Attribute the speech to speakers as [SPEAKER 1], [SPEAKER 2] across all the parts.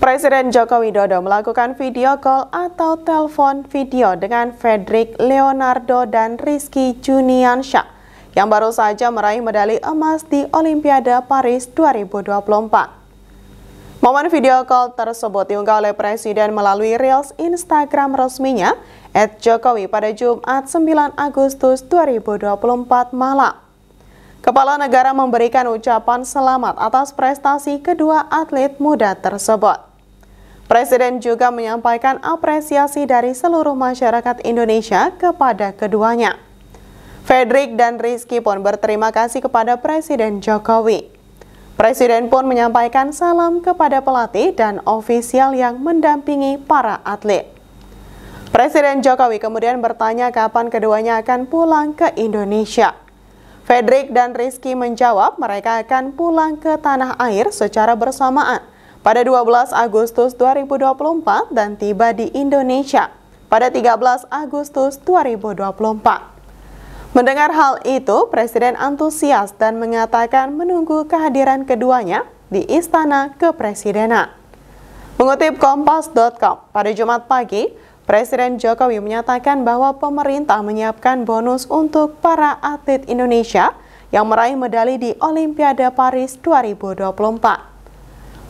[SPEAKER 1] Presiden Joko Widodo melakukan video call atau telepon video dengan Frederick Leonardo dan Rizky Juniansyah yang baru saja meraih medali emas di Olimpiade Paris 2024. Momen video call tersebut diunggah oleh Presiden melalui Reels Instagram resminya at Jokowi pada Jumat 9 Agustus 2024 malam. Kepala negara memberikan ucapan selamat atas prestasi kedua atlet muda tersebut. Presiden juga menyampaikan apresiasi dari seluruh masyarakat Indonesia kepada keduanya. Fredrik dan Rizky pun berterima kasih kepada Presiden Jokowi. Presiden pun menyampaikan salam kepada pelatih dan ofisial yang mendampingi para atlet. Presiden Jokowi kemudian bertanya kapan keduanya akan pulang ke Indonesia. Fredrik dan Rizky menjawab mereka akan pulang ke tanah air secara bersamaan pada 12 Agustus 2024 dan tiba di Indonesia pada 13 Agustus 2024. Mendengar hal itu, Presiden antusias dan mengatakan menunggu kehadiran keduanya di Istana Kepresidenan. Mengutip Kompas.com, pada Jumat pagi, Presiden Jokowi menyatakan bahwa pemerintah menyiapkan bonus untuk para atlet Indonesia yang meraih medali di Olimpiade Paris 2024.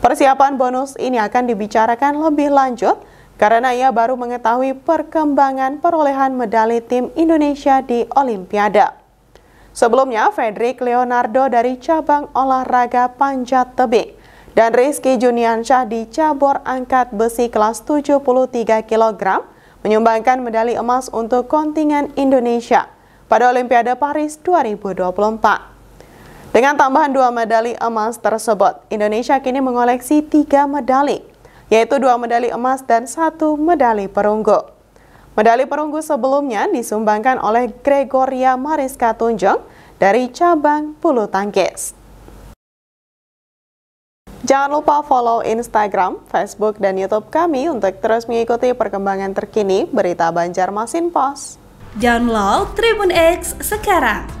[SPEAKER 1] Persiapan bonus ini akan dibicarakan lebih lanjut karena ia baru mengetahui perkembangan perolehan medali tim Indonesia di Olimpiade. Sebelumnya, Frederick Leonardo dari cabang olahraga panjat tebing dan Rizky Juniansyah di cabur angkat besi kelas 73 kg menyumbangkan medali emas untuk kontingen Indonesia pada Olimpiade Paris 2024. Dengan tambahan dua medali emas tersebut, Indonesia kini mengoleksi tiga medali, yaitu dua medali emas dan satu medali perunggu. Medali perunggu sebelumnya disumbangkan oleh Gregoria Mariska Tunjung dari cabang bulu tangkis. Jangan lupa follow Instagram, Facebook, dan Youtube kami untuk terus mengikuti perkembangan terkini berita Banjarmasin Pos. Download Tribun X sekarang!